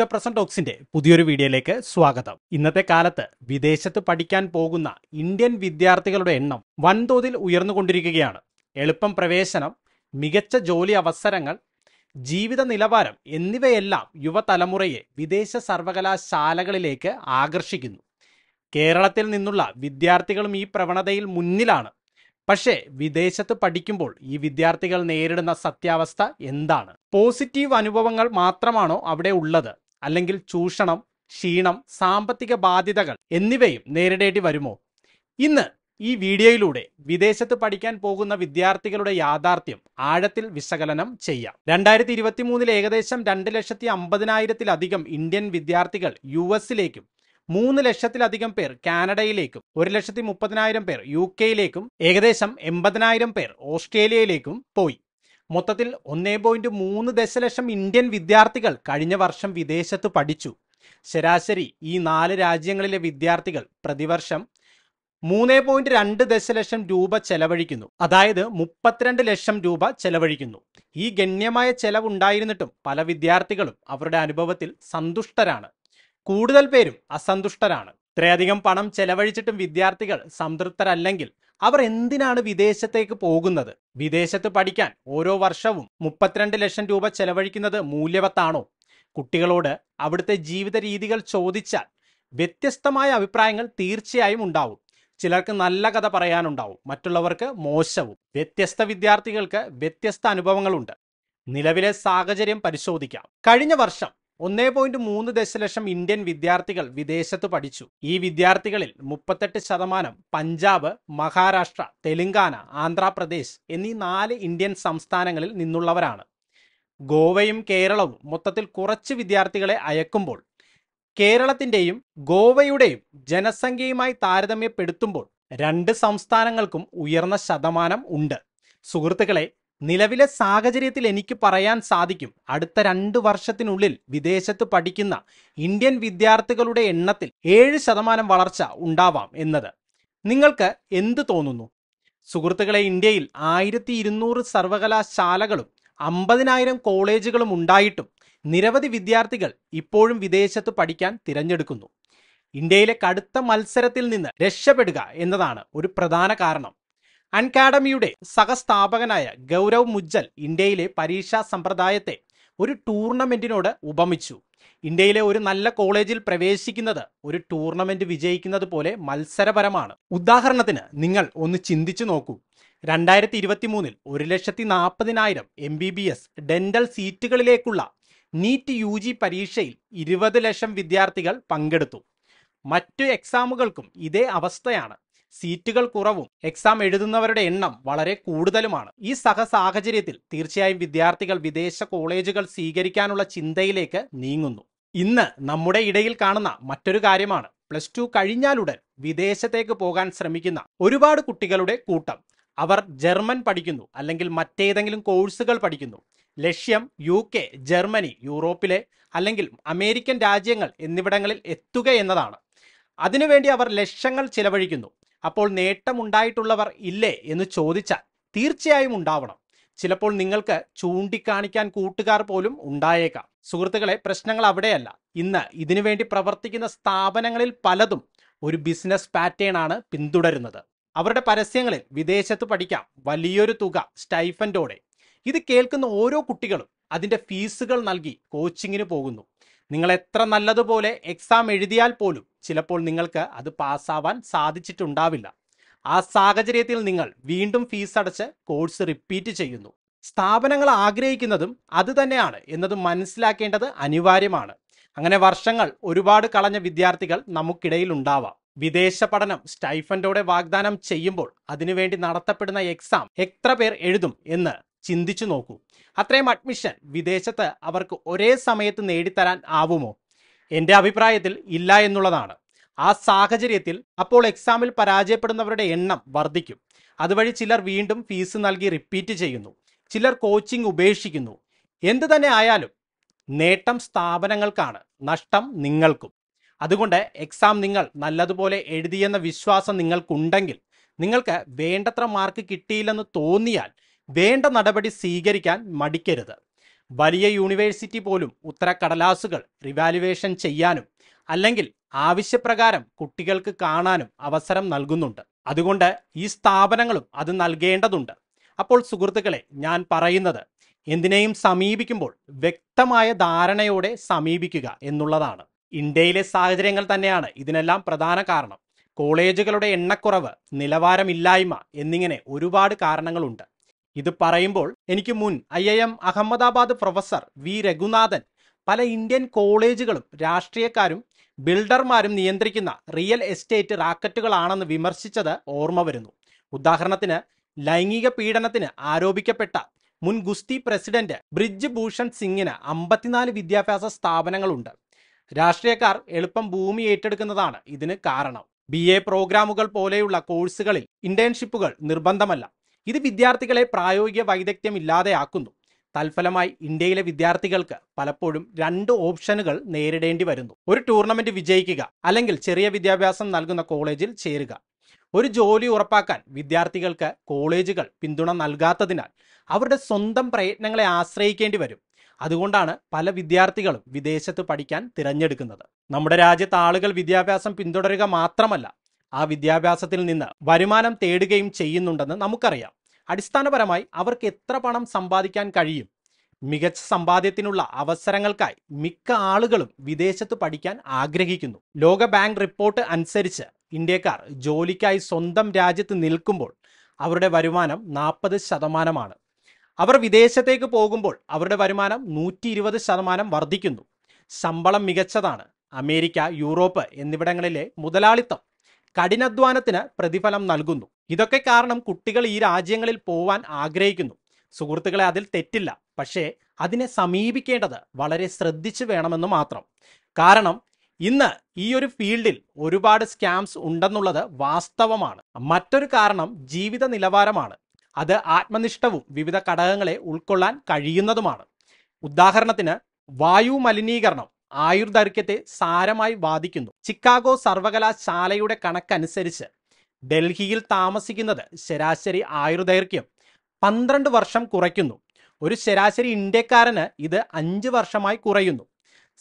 the present ടോക്സിന്റെ പുതിയൊരു വീഡിയോയിലേക്ക് സ്വാഗതം ഇന്നത്തെ കാലത്ത് വിദേശത്ത് പഠിക്കാൻ പോകുന്ന ഇന്ത്യൻ വിദ്യാർത്ഥികളുടെ എണ്ണം വൻതോതിൽ ഉയർന്നുകൊണ്ടിരിക്കുകയാണ് എളുപ്പം പ്രവേശനം മികച്ച ജോലി അവസരങ്ങൾ ജീവിത നിലവാരം എന്നിവയെല്ലാം യുവതലമുറയെ വിദേശ സർവകലാശാലകളിലേക്ക് ആകർഷിക്കുന്നു കേരളത്തിൽ നിന്നുള്ള വിദ്യാർത്ഥികളും ഈ പ്രവണതയിൽ മുന്നിലാണ് പക്ഷേ വിദേശത്ത് പഠിക്കുമ്പോൾ ഈ വിദ്യാർത്ഥികൾ നേരിടുന്ന സത്യാവസ്ഥ എന്താണ് പോസിറ്റീവ് അനുഭവങ്ങൾ മാത്രമാണോ അവിടെ ഉള്ളത് അല്ലെങ്കിൽ ചൂഷണം ക്ഷീണം സാമ്പത്തിക ബാധ്യതകൾ എന്നിവയും നേരിടേണ്ടി വരുമോ ഇന്ന് ഈ വീഡിയോയിലൂടെ വിദേശത്ത് പഠിക്കാൻ പോകുന്ന വിദ്യാർത്ഥികളുടെ യാഥാർത്ഥ്യം ആഴത്തിൽ വിശകലനം ചെയ്യാം രണ്ടായിരത്തി ഇരുപത്തി മൂന്നിൽ ഏകദേശം രണ്ട് ലക്ഷത്തി അമ്പതിനായിരത്തിലധികം ഇന്ത്യൻ വിദ്യാർത്ഥികൾ യു എസിലേക്കും മൂന്ന് ലക്ഷത്തിലധികം പേർ കാനഡയിലേക്കും ഒരു ലക്ഷത്തി മുപ്പതിനായിരം പേർ യു കെയിലേക്കും ഏകദേശം എൺപതിനായിരം പേർ ഓസ്ട്രേലിയയിലേക്കും പോയി മൊത്തത്തിൽ ഒന്നേ പോയിന്റ് മൂന്ന് ദശലക്ഷം ഇന്ത്യൻ വിദ്യാർത്ഥികൾ കഴിഞ്ഞ വർഷം വിദേശത്ത് പഠിച്ചു ശരാശരി ഈ നാല് രാജ്യങ്ങളിലെ വിദ്യാർത്ഥികൾ പ്രതിവർഷം മൂന്നേ പോയിന്റ് രണ്ട് ദശലക്ഷം രൂപ ചെലവഴിക്കുന്നു അതായത് മുപ്പത്തിരണ്ട് ലക്ഷം രൂപ ചെലവഴിക്കുന്നു ഈ ഗണ്യമായ ചെലവുണ്ടായിരുന്നിട്ടും പല വിദ്യാർത്ഥികളും അവരുടെ അനുഭവത്തിൽ സന്തുഷ്ടരാണ് കൂടുതൽ പേരും അസന്തുഷ്ടരാണ് ഇത്രയധികം പണം ചെലവഴിച്ചിട്ടും വിദ്യാർത്ഥികൾ സംതൃപ്തരല്ലെങ്കിൽ അവർ എന്തിനാണ് വിദേശത്തേക്ക് പോകുന്നത് വിദേശത്ത് പഠിക്കാൻ ഓരോ വർഷവും മുപ്പത്തിരണ്ട് ലക്ഷം രൂപ ചെലവഴിക്കുന്നത് മൂല്യവത്താണോ കുട്ടികളോട് അവിടുത്തെ ജീവിത രീതികൾ ചോദിച്ചാൽ വ്യത്യസ്തമായ അഭിപ്രായങ്ങൾ തീർച്ചയായും ഉണ്ടാവും ചിലർക്ക് നല്ല കഥ പറയാനുണ്ടാവും മറ്റുള്ളവർക്ക് മോശവും വ്യത്യസ്ത വിദ്യാർത്ഥികൾക്ക് വ്യത്യസ്ത അനുഭവങ്ങളുണ്ട് നിലവിലെ സാഹചര്യം പരിശോധിക്കാം കഴിഞ്ഞ വർഷം ഒന്നേ പോയിന്റ് മൂന്ന് ദശലക്ഷം ഇന്ത്യൻ വിദ്യാർത്ഥികൾ വിദേശത്ത് പഠിച്ചു ഈ വിദ്യാർത്ഥികളിൽ മുപ്പത്തെട്ട് ശതമാനം പഞ്ചാബ് മഹാരാഷ്ട്ര തെലുങ്കാന ആന്ധ്രാപ്രദേശ് എന്നീ നാല് ഇന്ത്യൻ സംസ്ഥാനങ്ങളിൽ നിന്നുള്ളവരാണ് ഗോവയും കേരളവും മൊത്തത്തിൽ കുറച്ച് വിദ്യാർത്ഥികളെ അയക്കുമ്പോൾ കേരളത്തിൻ്റെയും ഗോവയുടെയും ജനസംഖ്യയുമായി താരതമ്യപ്പെടുത്തുമ്പോൾ രണ്ട് സംസ്ഥാനങ്ങൾക്കും ഉയർന്ന ശതമാനം ഉണ്ട് സുഹൃത്തുക്കളെ നിലവിലെ സാഹചര്യത്തിൽ എനിക്ക് പറയാൻ സാധിക്കും അടുത്ത രണ്ട് വർഷത്തിനുള്ളിൽ വിദേശത്ത് പഠിക്കുന്ന ഇന്ത്യൻ വിദ്യാർത്ഥികളുടെ എണ്ണത്തിൽ ഏഴ് ശതമാനം വളർച്ച ഉണ്ടാവാം എന്നത് നിങ്ങൾക്ക് എന്ത് തോന്നുന്നു സുഹൃത്തുക്കളെ ഇന്ത്യയിൽ ആയിരത്തി ഇരുന്നൂറ് സർവകലാശാലകളും അമ്പതിനായിരം കോളേജുകളും ഉണ്ടായിട്ടും നിരവധി വിദ്യാർത്ഥികൾ ഇപ്പോഴും വിദേശത്ത് പഠിക്കാൻ തിരഞ്ഞെടുക്കുന്നു ഇന്ത്യയിലെ കടുത്ത മത്സരത്തിൽ നിന്ന് രക്ഷപ്പെടുക എന്നതാണ് ഒരു പ്രധാന കാരണം അൺകാഡമിയുടെ സഹസ്ഥാപകനായ ഗൗരവ് മുജ്ജൽ ഇന്ത്യയിലെ പരീക്ഷാ സമ്പ്രദായത്തെ ഒരു ടൂർണമെന്റിനോട് ഉപമിച്ചു ഇന്ത്യയിലെ ഒരു നല്ല കോളേജിൽ പ്രവേശിക്കുന്നത് ഒരു ടൂർണമെന്റ് വിജയിക്കുന്നത് പോലെ മത്സരപരമാണ് ഉദാഹരണത്തിന് നിങ്ങൾ ഒന്ന് ചിന്തിച്ചു നോക്കൂ രണ്ടായിരത്തി ഇരുപത്തി മൂന്നിൽ ഒരു ലക്ഷത്തി നാൽപ്പതിനായിരം M B B S dental സീറ്റുകളിലേക്കുള്ള നീറ്റ് യു ജി പരീക്ഷയിൽ ഇരുപത് ലക്ഷം വിദ്യാർത്ഥികൾ പങ്കെടുത്തു മറ്റു എക്സാമുകൾക്കും ഇതേ അവസ്ഥയാണ് സീറ്റുകൾ കുറവും എക്സാം എഴുതുന്നവരുടെ എണ്ണം വളരെ കൂടുതലുമാണ് ഈ സഹസാഹചര്യത്തിൽ തീർച്ചയായും വിദ്യാർത്ഥികൾ വിദേശ കോളേജുകൾ സ്വീകരിക്കാനുള്ള ചിന്തയിലേക്ക് നീങ്ങുന്നു ഇന്ന് നമ്മുടെ ഇടയിൽ കാണുന്ന മറ്റൊരു കാര്യമാണ് പ്ലസ് ടു കഴിഞ്ഞാലുടൻ വിദേശത്തേക്ക് പോകാൻ ശ്രമിക്കുന്ന ഒരുപാട് കുട്ടികളുടെ കൂട്ടം അവർ ജർമ്മൻ പഠിക്കുന്നു അല്ലെങ്കിൽ മറ്റേതെങ്കിലും കോഴ്സുകൾ പഠിക്കുന്നു ലക്ഷ്യം യു കെ ജർമ്മനി യൂറോപ്പിലെ അല്ലെങ്കിൽ അമേരിക്കൻ രാജ്യങ്ങൾ എന്നിവിടങ്ങളിൽ എത്തുക എന്നതാണ് അതിനുവേണ്ടി അവർ ലക്ഷങ്ങൾ ചിലവഴിക്കുന്നു അപ്പോൾ നേട്ടമുണ്ടായിട്ടുള്ളവർ ഇല്ലേ എന്ന് ചോദിച്ചാൽ തീർച്ചയായും ഉണ്ടാവണം ചിലപ്പോൾ നിങ്ങൾക്ക് ചൂണ്ടിക്കാണിക്കാൻ കൂട്ടുകാർ പോലും ഉണ്ടായേക്കാം സുഹൃത്തുക്കളെ പ്രശ്നങ്ങൾ അവിടെയല്ല ഇന്ന് ഇതിനുവേണ്ടി പ്രവർത്തിക്കുന്ന സ്ഥാപനങ്ങളിൽ പലതും ഒരു ബിസിനസ് പാറ്റേൺ ആണ് പിന്തുടരുന്നത് അവരുടെ പരസ്യങ്ങളിൽ വിദേശത്ത് പഠിക്കാം വലിയൊരു തുക സ്റ്റൈഫൻഡോടെ ഇത് കേൾക്കുന്ന ഓരോ കുട്ടികളും അതിൻ്റെ ഫീസുകൾ നൽകി കോച്ചിങ്ങിന് പോകുന്നു നിങ്ങൾ എത്ര നല്ലതുപോലെ എക്സാം എഴുതിയാൽ പോലും ചിലപ്പോൾ നിങ്ങൾക്ക് അത് പാസ്സാവാൻ സാധിച്ചിട്ടുണ്ടാവില്ല ആ സാഹചര്യത്തിൽ നിങ്ങൾ വീണ്ടും ഫീസ് അടച്ച് കോഴ്സ് റിപ്പീറ്റ് ചെയ്യുന്നു സ്ഥാപനങ്ങൾ ആഗ്രഹിക്കുന്നതും അത് തന്നെയാണ് എന്നതും മനസ്സിലാക്കേണ്ടത് അനിവാര്യമാണ് അങ്ങനെ വർഷങ്ങൾ ഒരുപാട് കളഞ്ഞ വിദ്യാർത്ഥികൾ നമുക്കിടയിൽ ഉണ്ടാവാം വിദേശ പഠനം സ്റ്റൈഫൻഡോടെ വാഗ്ദാനം ചെയ്യുമ്പോൾ അതിനുവേണ്ടി നടത്തപ്പെടുന്ന എക്സാം എത്ര പേർ എഴുതും എന്ന് ചിന്തിച്ചു നോക്കൂ അത്രയും അഡ്മിഷൻ വിദേശത്ത് അവർക്ക് ഒരേ സമയത്ത് നേടിത്തരാൻ ആവുമോ എൻ്റെ അഭിപ്രായത്തിൽ ഇല്ല എന്നുള്ളതാണ് ആ സാഹചര്യത്തിൽ അപ്പോൾ എക്സാമിൽ പരാജയപ്പെടുന്നവരുടെ എണ്ണം വർദ്ധിക്കും അതുവഴി ചിലർ വീണ്ടും ഫീസ് നൽകി റിപ്പീറ്റ് ചെയ്യുന്നു ചിലർ കോച്ചിങ് ഉപേക്ഷിക്കുന്നു എന്തു തന്നെ ആയാലും നേട്ടം സ്ഥാപനങ്ങൾക്കാണ് നഷ്ടം നിങ്ങൾക്കും അതുകൊണ്ട് എക്സാം നിങ്ങൾ നല്ലതുപോലെ എഴുതിയെന്ന വിശ്വാസം നിങ്ങൾക്കുണ്ടെങ്കിൽ നിങ്ങൾക്ക് വേണ്ടത്ര മാർക്ക് കിട്ടിയില്ലെന്ന് തോന്നിയാൽ വേണ്ട നടപടി സ്വീകരിക്കാൻ മടിക്കരുത് വലിയ യൂണിവേഴ്സിറ്റി പോലും ഉത്തരക്കടലാസുകൾ റിവാലുവേഷൻ ചെയ്യാനും അല്ലെങ്കിൽ ആവശ്യപ്രകാരം കുട്ടികൾക്ക് കാണാനും അവസരം നൽകുന്നുണ്ട് അതുകൊണ്ട് ഈ സ്ഥാപനങ്ങളും അത് നൽകേണ്ടതുണ്ട് അപ്പോൾ സുഹൃത്തുക്കളെ ഞാൻ പറയുന്നത് എന്തിനേയും സമീപിക്കുമ്പോൾ വ്യക്തമായ ധാരണയോടെ സമീപിക്കുക എന്നുള്ളതാണ് ഇന്ത്യയിലെ സാഹചര്യങ്ങൾ തന്നെയാണ് ഇതിനെല്ലാം പ്രധാന കാരണം കോളേജുകളുടെ എണ്ണക്കുറവ് നിലവാരമില്ലായ്മ എന്നിങ്ങനെ ഒരുപാട് കാരണങ്ങളുണ്ട് ഇത് പറയുമ്പോൾ എനിക്ക് മുൻ I I M Ahmedabad professor V Raghunathan പല ഇന്ത്യൻ കോളേജുകളും രാഷ്ട്രീയക്കാരും ബിൽഡർമാരും നിയന്ത്രിക്കുന്ന റിയൽ എസ്റ്റേറ്റ് റാക്കറ്റുകളാണെന്ന് വിമർശിച്ചത് ഓർമ്മ വരുന്നു ഉദാഹരണത്തിന് ലൈംഗിക പീഡനത്തിന് ആരോപിക്കപ്പെട്ട മുൻ ഗുസ്തി പ്രസിഡന്റ് ബ്രിജ് ഭൂഷൺ സിംഗിന് അമ്പത്തിനാല് വിദ്യാഭ്യാസ സ്ഥാപനങ്ങളുണ്ട് രാഷ്ട്രീയക്കാർ എളുപ്പം ഭൂമി ഏറ്റെടുക്കുന്നതാണ് ഇതിന് കാരണം ബി എ പ്രോഗ്രാമുകൾ പോലെയുള്ള കോഴ്സുകളിൽ ഇന്റേൺഷിപ്പുകൾ നിർബന്ധമല്ല ഇത് വിദ്യാർത്ഥികളെ പ്രായോഗിക വൈദഗ്ധ്യം ഇല്ലാതെയാക്കുന്നു തൽഫലമായി ഇന്ത്യയിലെ വിദ്യാർത്ഥികൾക്ക് പലപ്പോഴും രണ്ട് ഓപ്ഷനുകൾ നേരിടേണ്ടി വരുന്നു ഒരു ടൂർണമെന്റ് വിജയിക്കുക അല്ലെങ്കിൽ ചെറിയ വിദ്യാഭ്യാസം നൽകുന്ന കോളേജിൽ ചേരുക ഒരു ജോലി ഉറപ്പാക്കാൻ വിദ്യാർത്ഥികൾക്ക് കോളേജുകൾ പിന്തുണ നൽകാത്തതിനാൽ അവരുടെ സ്വന്തം പ്രയത്നങ്ങളെ ആശ്രയിക്കേണ്ടി വരും അതുകൊണ്ടാണ് പല വിദ്യാർത്ഥികളും വിദേശത്ത് പഠിക്കാൻ തിരഞ്ഞെടുക്കുന്നത് നമ്മുടെ രാജ്യത്ത് ആളുകൾ വിദ്യാഭ്യാസം പിന്തുടരുക മാത്രമല്ല ആ വിദ്യാഭ്യാസത്തിൽ നിന്ന് വരുമാനം തേടുകയും ചെയ്യുന്നുണ്ടെന്ന് നമുക്കറിയാം അടിസ്ഥാനപരമായി അവർക്ക് എത്ര പണം സമ്പാദിക്കാൻ കഴിയും മികച്ച സമ്പാദ്യത്തിനുള്ള അവസരങ്ങൾക്കായി മിക്ക ആളുകളും വിദേശത്ത് പഠിക്കാൻ ആഗ്രഹിക്കുന്നു ലോക ബാങ്ക് റിപ്പോർട്ട് അനുസരിച്ച് ഇന്ത്യക്കാർ ജോലിക്കായി സ്വന്തം രാജ്യത്ത് നിൽക്കുമ്പോൾ അവരുടെ വരുമാനം നാൽപ്പത് ശതമാനമാണ് അവർ വിദേശത്തേക്ക് പോകുമ്പോൾ അവരുടെ വരുമാനം നൂറ്റി ഇരുപത് ശതമാനം വർദ്ധിക്കുന്നു ശമ്പളം മികച്ചതാണ് അമേരിക്ക യൂറോപ്പ് എന്നിവിടങ്ങളിലെ മുതലാളിത്തം കഠിനാധ്വാനത്തിന് പ്രതിഫലം നൽകുന്നു ഇതൊക്കെ കാരണം കുട്ടികൾ ഈ രാജ്യങ്ങളിൽ പോവാൻ ആഗ്രഹിക്കുന്നു സുഹൃത്തുക്കളെ അതിൽ തെറ്റില്ല പക്ഷേ അതിനെ സമീപിക്കേണ്ടത് വളരെ ശ്രദ്ധിച്ചു വേണമെന്ന് മാത്രം കാരണം ഇന്ന് ഈ ഒരു ഫീൽഡിൽ ഒരുപാട് സ്കാംസ് ഉണ്ടെന്നുള്ളത് വാസ്തവമാണ് മറ്റൊരു കാരണം ജീവിത നിലവാരമാണ് അത് ആത്മനിഷ്ഠവും വിവിധ ഘടകങ്ങളെ ഉൾക്കൊള്ളാൻ കഴിയുന്നതുമാണ് ഉദാഹരണത്തിന് വായു മലിനീകരണം ആയുർദൈർഘ്യത്തെ സാരമായി ബാധിക്കുന്നു ചിക്കാഗോ സർവകലാശാലയുടെ കണക്കനുസരിച്ച് ഡൽഹിയിൽ താമസിക്കുന്നത് ശരാശരി ആയുർദൈർഘ്യം പന്ത്രണ്ട് വർഷം കുറയ്ക്കുന്നു ഒരു ശരാശരി ഇന്ത്യക്കാരന് ഇത് അഞ്ച് വർഷമായി കുറയുന്നു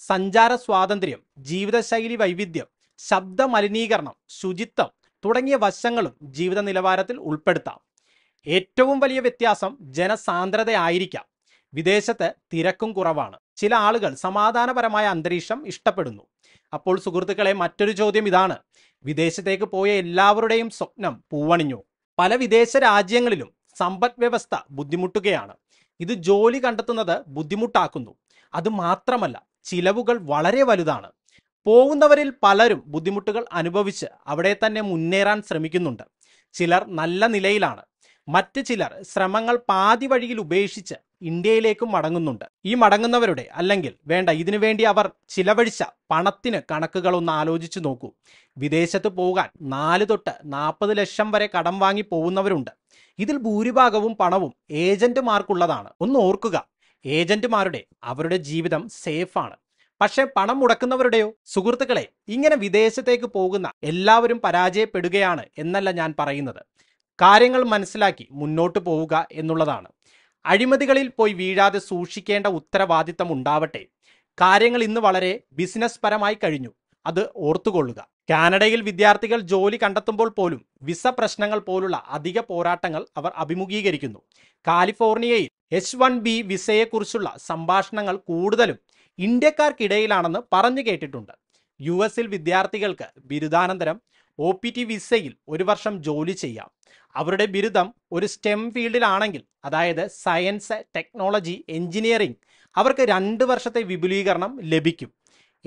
സഞ്ചാര സ്വാതന്ത്ര്യം ജീവിതശൈലി വൈവിധ്യം ശബ്ദ മലിനീകരണം ശുചിത്വം തുടങ്ങിയ വശങ്ങളും ജീവിത നിലവാരത്തിൽ ഉൾപ്പെടുത്താം ഏറ്റവും വലിയ വ്യത്യാസം ജനസാന്ദ്രതയായിരിക്കാം വിദേശത്ത് തിരക്കും കുറവാണ് ചില ആളുകൾ സമാധാനപരമായ അന്തരീക്ഷം ഇഷ്ടപ്പെടുന്നു അപ്പോൾ സുഹൃത്തുക്കളെ മറ്റൊരു ചോദ്യം ഇതാണ് വിദേശത്തേക്ക് പോയ എല്ലാവരുടെയും സ്വപ്നം പൂവണിഞ്ഞു പല വിദേശ രാജ്യങ്ങളിലും സമ്പദ് വ്യവസ്ഥ ബുദ്ധിമുട്ടുകയാണ് ഇത് ജോലി കണ്ടെത്തുന്നത് ബുദ്ധിമുട്ടാക്കുന്നു അത് മാത്രമല്ല ചിലവുകൾ വളരെ വലുതാണ് പോകുന്നവരിൽ പലരും ബുദ്ധിമുട്ടുകൾ അനുഭവിച്ച് അവിടെ തന്നെ മുന്നേറാൻ ശ്രമിക്കുന്നുണ്ട് ചിലർ നല്ല നിലയിലാണ് മറ്റ് ചിലർ ശ്രമങ്ങൾ പാതി വഴിയിൽ ഉപേക്ഷിച്ച് ഇന്ത്യയിലേക്കും മടങ്ങുന്നുണ്ട് ഈ മടങ്ങുന്നവരുടെ അല്ലെങ്കിൽ വേണ്ട ഇതിനുവേണ്ടി അവർ ചിലവഴിച്ച പണത്തിന് കണക്കുകളൊന്ന് ആലോചിച്ചു നോക്കൂ വിദേശത്ത് പോകാൻ നാല് തൊട്ട് നാൽപ്പത് ലക്ഷം വരെ കടം വാങ്ങി പോകുന്നവരുണ്ട് ഇതിൽ ഭൂരിഭാഗവും പണവും ഏജന്റുമാർക്കുള്ളതാണ് ഒന്ന് ഓർക്കുക ഏജന്റുമാരുടെ അവരുടെ ജീവിതം സേഫാണ് പക്ഷേ പണം മുടക്കുന്നവരുടെയോ സുഹൃത്തുക്കളെ ഇങ്ങനെ വിദേശത്തേക്ക് പോകുന്ന എല്ലാവരും പരാജയപ്പെടുകയാണ് എന്നല്ല ഞാൻ പറയുന്നത് കാര്യങ്ങൾ മനസ്സിലാക്കി മുന്നോട്ട് പോവുക എന്നുള്ളതാണ് അഴിമതികളിൽ പോയി വീഴാതെ സൂക്ഷിക്കേണ്ട ഉത്തരവാദിത്തം ഉണ്ടാവട്ടെ കാര്യങ്ങൾ ഇന്ന് വളരെ ബിസിനസ് പരമായി കഴിഞ്ഞു അത് ഓർത്തുകൊള്ളുക കാനഡയിൽ വിദ്യാർത്ഥികൾ ജോലി കണ്ടെത്തുമ്പോൾ പോലും വിസ പ്രശ്നങ്ങൾ പോലുള്ള അധിക പോരാട്ടങ്ങൾ അവർ അഭിമുഖീകരിക്കുന്നു കാലിഫോർണിയയിൽ എച്ച് വൺ ബി വിസയെക്കുറിച്ചുള്ള സംഭാഷണങ്ങൾ കൂടുതലും ഇന്ത്യക്കാർക്കിടയിലാണെന്ന് പറഞ്ഞു കേട്ടിട്ടുണ്ട് യു എസിൽ വിദ്യാർത്ഥികൾക്ക് ബിരുദാനന്തരം ഒ പി ടി വിസയിൽ ഒരു വർഷം ജോലി ചെയ്യാം അവരുടെ ബിരുദം ഒരു സ്റ്റെം ഫീൽഡിലാണെങ്കിൽ അതായത് സയൻസ് ടെക്നോളജി എഞ്ചിനീയറിംഗ് അവർക്ക് രണ്ട് വർഷത്തെ വിപുലീകരണം ലഭിക്കും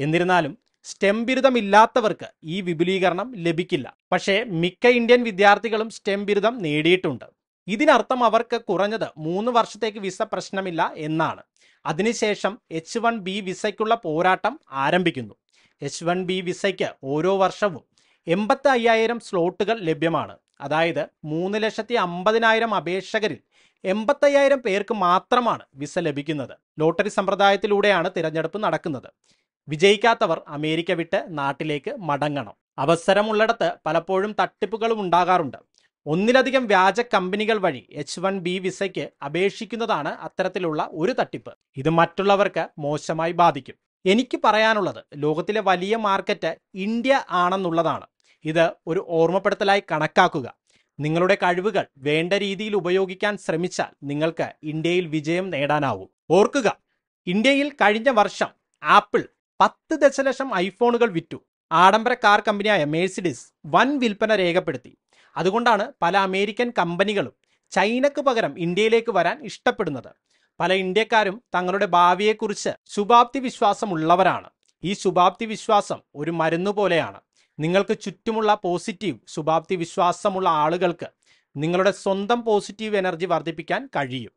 എന്നിരുന്നാലും സ്റ്റെം ബിരുദം ഇല്ലാത്തവർക്ക് ഈ വിപുലീകരണം ലഭിക്കില്ല പക്ഷേ മിക്ക ഇന്ത്യൻ വിദ്യാർത്ഥികളും സ്റ്റെം ബിരുദം നേടിയിട്ടുണ്ട് ഇതിനർത്ഥം അവർക്ക് കുറഞ്ഞത് മൂന്ന് വർഷത്തേക്ക് വിസ പ്രശ്നമില്ല എന്നാണ് അതിനുശേഷം എച്ച് വൺ ബി വിസയ്ക്കുള്ള പോരാട്ടം ആരംഭിക്കുന്നു എച്ച് വൺ ബി വിസയ്ക്ക് ഓരോ വർഷവും എൺപത്തി അയ്യായിരം സ്ലോട്ടുകൾ ലഭ്യമാണ് അതായത് മൂന്ന് ലക്ഷത്തി അമ്പതിനായിരം അപേക്ഷകരിൽ എൺപത്തയ്യായിരം പേർക്ക് മാത്രമാണ് വിസ ലഭിക്കുന്നത് ലോട്ടറി സമ്പ്രദായത്തിലൂടെയാണ് തിരഞ്ഞെടുപ്പ് നടക്കുന്നത് വിജയിക്കാത്തവർ അമേരിക്ക വിട്ട് നാട്ടിലേക്ക് മടങ്ങണം അവസരമുള്ളിടത്ത് പലപ്പോഴും തട്ടിപ്പുകളും ഉണ്ടാകാറുണ്ട് ഒന്നിലധികം വ്യാജ കമ്പനികൾ വഴി എച്ച് വൺ ബി വിസയ്ക്ക് അപേക്ഷിക്കുന്നതാണ് അത്തരത്തിലുള്ള ഒരു തട്ടിപ്പ് ഇത് മറ്റുള്ളവർക്ക് മോശമായി ബാധിക്കും എനിക്ക് പറയാനുള്ളത് ലോകത്തിലെ വലിയ മാർക്കറ്റ് ഇന്ത്യ ആണെന്നുള്ളതാണ് ഇത് ഒരു ഓർമ്മപ്പെടുത്തലായി കണക്കാക്കുക നിങ്ങളുടെ കഴിവുകൾ വേണ്ട രീതിയിൽ ഉപയോഗിക്കാൻ ശ്രമിച്ചാൽ നിങ്ങൾക്ക് ഇന്ത്യയിൽ വിജയം നേടാനാവും ഓർക്കുക ഇന്ത്യയിൽ കഴിഞ്ഞ വർഷം ആപ്പിൾ പത്ത് ദശലക്ഷം ഐഫോണുകൾ വിറ്റു ആഡംബര കാർ കമ്പനിയായ മേഴ്സിഡിസ് വൻ വിൽപ്പന രേഖപ്പെടുത്തി അതുകൊണ്ടാണ് പല അമേരിക്കൻ കമ്പനികളും ചൈനക്ക് പകരം ഇന്ത്യയിലേക്ക് വരാൻ ഇഷ്ടപ്പെടുന്നത് പല ഇന്ത്യക്കാരും തങ്ങളുടെ ഭാവിയെക്കുറിച്ച് ശുഭാപ്തി വിശ്വാസമുള്ളവരാണ് ഈ ശുഭാപ്തി വിശ്വാസം ഒരു മരുന്ന് പോലെയാണ് നിങ്ങൾക്ക് ചുറ്റുമുള്ള പോസിറ്റീവ് ശുഭാപ്തി വിശ്വാസമുള്ള ആളുകൾക്ക് നിങ്ങളുടെ സ്വന്തം പോസിറ്റീവ് എനർജി വർദ്ധിപ്പിക്കാൻ കഴിയും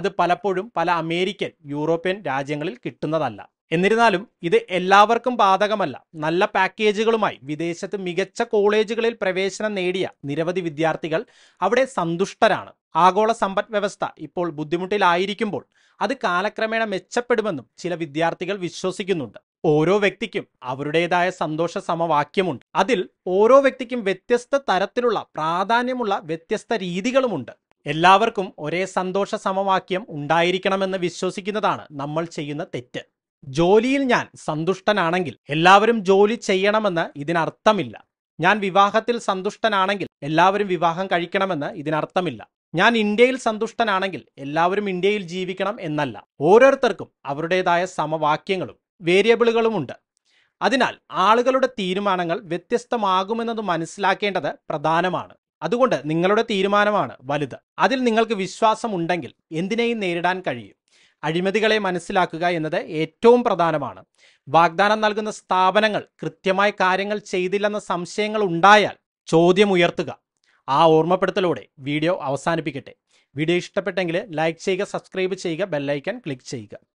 അത് പലപ്പോഴും പല അമേരിക്കൻ യൂറോപ്യൻ രാജ്യങ്ങളിൽ കിട്ടുന്നതല്ല എന്നിരുന്നാലും ഇത് എല്ലാവർക്കും ബാധകമല്ല നല്ല പാക്കേജുകളുമായി വിദേശത്ത് മികച്ച കോളേജുകളിൽ പ്രവേശനം നേടിയ നിരവധി വിദ്യാർത്ഥികൾ അവിടെ സന്തുഷ്ടരാണ് ആഗോള സമ്പദ് വ്യവസ്ഥ ഇപ്പോൾ ബുദ്ധിമുട്ടിലായിരിക്കുമ്പോൾ അത് കാലക്രമേണ മെച്ചപ്പെടുമെന്നും ചില വിദ്യാർത്ഥികൾ വിശ്വസിക്കുന്നുണ്ട് ഓരോ വ്യക്തിക്കും അവരുടേതായ സന്തോഷ സമവാക്യമുണ്ട് അതിൽ ഓരോ വ്യക്തിക്കും വ്യത്യസ്ത തരത്തിലുള്ള പ്രാധാന്യമുള്ള വ്യത്യസ്ത രീതികളുമുണ്ട് എല്ലാവർക്കും ഒരേ സന്തോഷ സമവാക്യം ഉണ്ടായിരിക്കണമെന്ന് വിശ്വസിക്കുന്നതാണ് നമ്മൾ ചെയ്യുന്ന തെറ്റ് ജോലിയിൽ ഞാൻ സന്തുഷ്ടനാണെങ്കിൽ എല്ലാവരും ജോലി ചെയ്യണമെന്ന് ഇതിനർത്ഥമില്ല ഞാൻ വിവാഹത്തിൽ സന്തുഷ്ടനാണെങ്കിൽ എല്ലാവരും വിവാഹം കഴിക്കണമെന്ന് ഇതിനർത്ഥമില്ല ഞാൻ ഇന്ത്യയിൽ സന്തുഷ്ടനാണെങ്കിൽ എല്ലാവരും ഇന്ത്യയിൽ ജീവിക്കണം എന്നല്ല ഓരോരുത്തർക്കും അവരുടേതായ സമവാക്യങ്ങളും വേരിയബിളുകളുമുണ്ട് അതിനാൽ ആളുകളുടെ തീരുമാനങ്ങൾ വ്യത്യസ്തമാകുമെന്നത് മനസ്സിലാക്കേണ്ടത് പ്രധാനമാണ് അതുകൊണ്ട് നിങ്ങളുടെ തീരുമാനമാണ് വലുത് അതിൽ നിങ്ങൾക്ക് വിശ്വാസമുണ്ടെങ്കിൽ എന്തിനേയും നേരിടാൻ കഴിയും അഴിമതികളെ മനസ്സിലാക്കുക എന്നത് ഏറ്റവും പ്രധാനമാണ് വാഗ്ദാനം നൽകുന്ന സ്ഥാപനങ്ങൾ കൃത്യമായ കാര്യങ്ങൾ ചെയ്തില്ലെന്ന സംശയങ്ങൾ ഉണ്ടായാൽ ചോദ്യമുയർത്തുക ആ ഓർമ്മപ്പെടുത്തലോടെ വീഡിയോ അവസാനിപ്പിക്കട്ടെ വീഡിയോ ഇഷ്ടപ്പെട്ടെങ്കിൽ ലൈക്ക് ചെയ്യുക സബ്സ്ക്രൈബ് ചെയ്യുക ബെല്ലൈക്കൻ ക്ലിക്ക് ചെയ്യുക